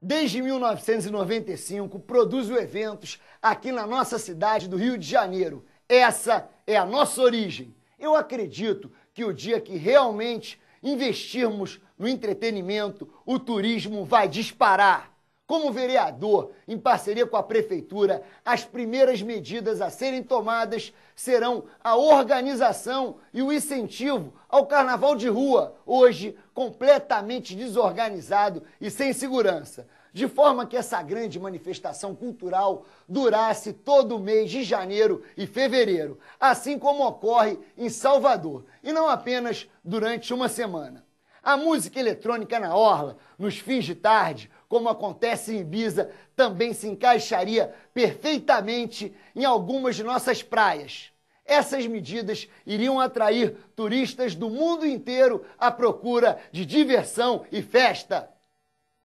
desde 1995, o eventos aqui na nossa cidade do Rio de Janeiro. Essa é a nossa origem. Eu acredito que o dia que realmente investirmos no entretenimento, o turismo vai disparar como vereador, em parceria com a prefeitura, as primeiras medidas a serem tomadas serão a organização e o incentivo ao carnaval de rua, hoje completamente desorganizado e sem segurança. De forma que essa grande manifestação cultural durasse todo o mês de janeiro e fevereiro, assim como ocorre em Salvador, e não apenas durante uma semana. A música eletrônica na orla, nos fins de tarde, como acontece em Ibiza, também se encaixaria perfeitamente em algumas de nossas praias. Essas medidas iriam atrair turistas do mundo inteiro à procura de diversão e festa.